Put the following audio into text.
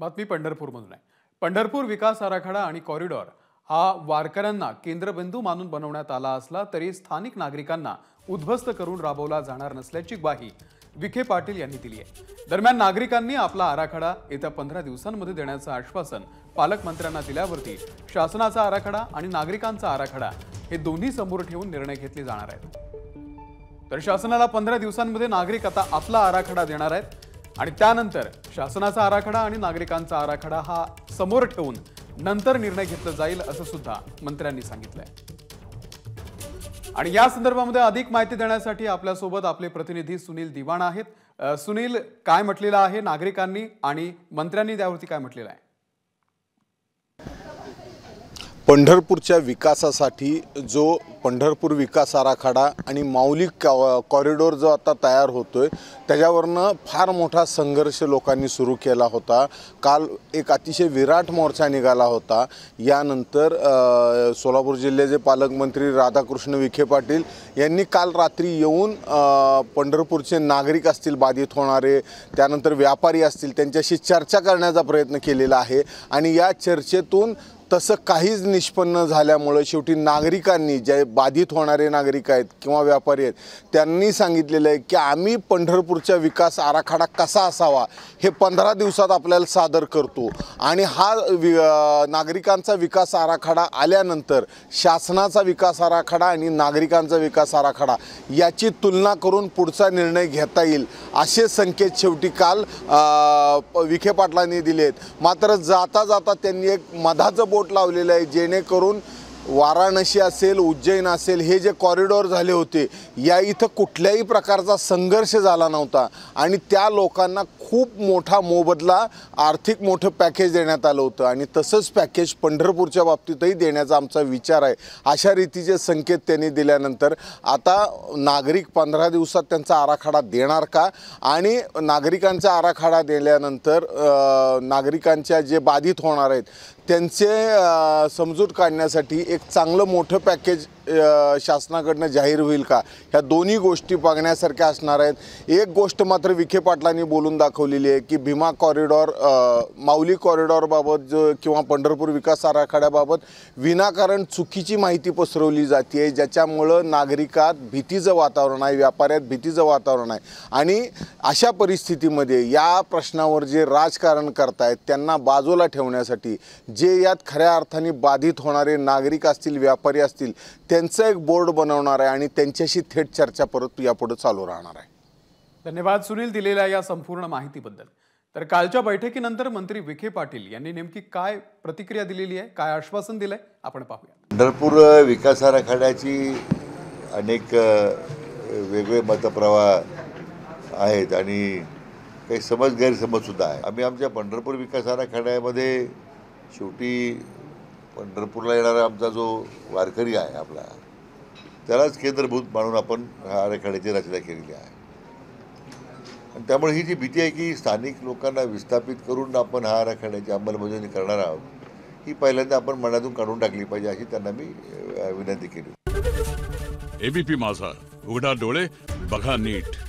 बातमी पंढरपूरमधून आहे पंढरपूर विकास आराखडा आणि कॉरिडॉर हा वारकऱ्यांना केंद्रबिंदू मानून बनवण्यात आला असला तरी स्थानिक नागरिकांना उद्ध्वस्त करून राबवला जाणार नसल्याची ग्वाही विखे पाटील यांनी दिली आहे दरम्यान नागरिकांनी आपला आराखडा येत्या पंधरा दिवसांमध्ये देण्याचं आश्वासन पालकमंत्र्यांना दिल्यावरती शासनाचा आराखडा आणि नागरिकांचा आराखडा हे दोन्ही समोर ठेवून निर्णय घेतले जाणार आहेत तर शासनाला पंधरा दिवसांमध्ये नागरिक आता आपला आराखडा देणार आहेत आणि त्यानंतर शासनाचा आराखडा आणि नागरिकांचा आराखडा हा समोर ठेवून नंतर निर्णय घेतला जाईल असं सुद्धा मंत्र्यांनी सांगितलंय आणि या संदर्भामध्ये अधिक माहिती देण्यासाठी आपल्यासोबत आपले प्रतिनिधी सुनील दिवाण आहेत सुनील काय म्हटलेलं आहे नागरिकांनी आणि मंत्र्यांनी त्यावरती काय म्हटलेलं आहे पंढरपूरच्या विकासासाठी जो पंढरपूर विकास आराखडा आणि माऊली कॉ कॉरिडॉर जो आता तयार होतो आहे त्याच्यावरनं फार मोठा संघर्ष लोकांनी सुरू केला होता काल एक अतिशय विराट मोर्चा निघाला होता यानंतर सोलापूर जिल्ह्याचे पालकमंत्री राधाकृष्ण विखे पाटील यांनी काल रात्री येऊन पंढरपूरचे नागरिक असतील बाधित होणारे त्यानंतर व्यापारी असतील त्यांच्याशी चर्चा करण्याचा प्रयत्न केलेला आहे आणि या चर्चेतून तसं काहीच निष्पन्न झाल्यामुळं शेवटी नागरिकांनी जे बाधित होणारे नागरिक आहेत किंवा व्यापारी आहेत त्यांनी सांगितलेलं आहे की आम्ही पंढरपूरचा विकास आराखडा कसा असावा हे पंधरा दिवसात आपल्याला सादर करतो आणि हा वि नागरिकांचा विकास आराखडा आल्यानंतर शासनाचा विकास आराखडा आणि नागरिकांचा विकास आराखडा याची तुलना करून पुढचा निर्णय घेता येईल असे संकेत शेवटी काल विखे पाटलांनी दिलेत मात्र जाता जाता त्यांनी एक मधाचं बोट लावलेलं आहे जेणेकरून वाराणसी असेल उज्जैन असेल हे जे कॉरिडॉर झाले होते या इथं कुठल्याही प्रकारचा संघर्ष झाला नव्हता आणि त्या लोकांना खूप मोठा मोबदला आर्थिक मोठं पॅकेज देण्यात आलं होतं आणि तसंच पॅकेज पंढरपूरच्या बाबतीतही देण्याचा आमचा विचार आहे अशा रीतीचे संकेत त्यांनी दिल्यानंतर आता नागरिक पंधरा दिवसात त्यांचा आराखडा देणार का आणि नागरिकांचा आराखडा दिल्यानंतर नागरिकांच्या जे बाधित होणार आहेत त्यांचे समजूत काढण्यासाठी एक चांगलं मोठं पॅकेज शासनाकडनं जाहीर होईल का ह्या दोन्ही गोष्टी बघण्यासारख्या असणार आहेत एक गोष्ट मात्र विखे पाटलांनी बोलून दाखवलेली आहे की भीमा कॉरिडॉर माऊली कॉरिडॉरबाबत जो किंवा पंढरपूर विकास आराखड्याबाबत विनाकारण चुकीची माहिती पसरवली जाते ज्याच्यामुळं नागरिकात भीतीचं वातावरण आहे व्यापाऱ्यात भीतीचं वातावरण आहे आणि अशा परिस्थितीमध्ये या प्रश्नावर जे राजकारण करतायत त्यांना बाजूला ठेवण्यासाठी जे यात खऱ्या अर्थाने बाधित होणारे नागरिक असतील व्यापारी असतील त्यांचा एक बोर्ड बनवणार आहे आणि त्यांच्याशी थेट चर्चा परत यापुढे चालू राहणार आहे धन्यवाद सुनील दिलेल्या या संपूर्ण माहितीबद्दल तर कालच्या बैठकीनंतर मंत्री विखे पाटील यांनी नेमकी काय प्रतिक्रिया दिलेली आहे काय आश्वासन दिलं आहे आपण पाहूया पंढरपूर विकास आराखड्याची अनेक वेगवेगळे मतप्रवाह आहेत आणि काही समज गैरसमजसुद्धा आहे आम्ही आमच्या पंढरपूर विकास आराखड्यामध्ये शेवटी पंढरपूरला येणारा आमचा जो वारकरी आहे आपला त्यालाच केंद्रभूत मानून आपण ह्या आराखड्याची रचना केलेली आहे आणि त्यामुळे ही जी भीती आहे की स्थानिक लोकांना विस्थापित करून आपण हा आराखड्याची अंमलबजावणी करणार आहोत ही पहिल्यांदा आपण मनातून काढून टाकली पाहिजे अशी त्यांना मी विनंती केली एबीपी माझा उघडा डोळे बघा नीट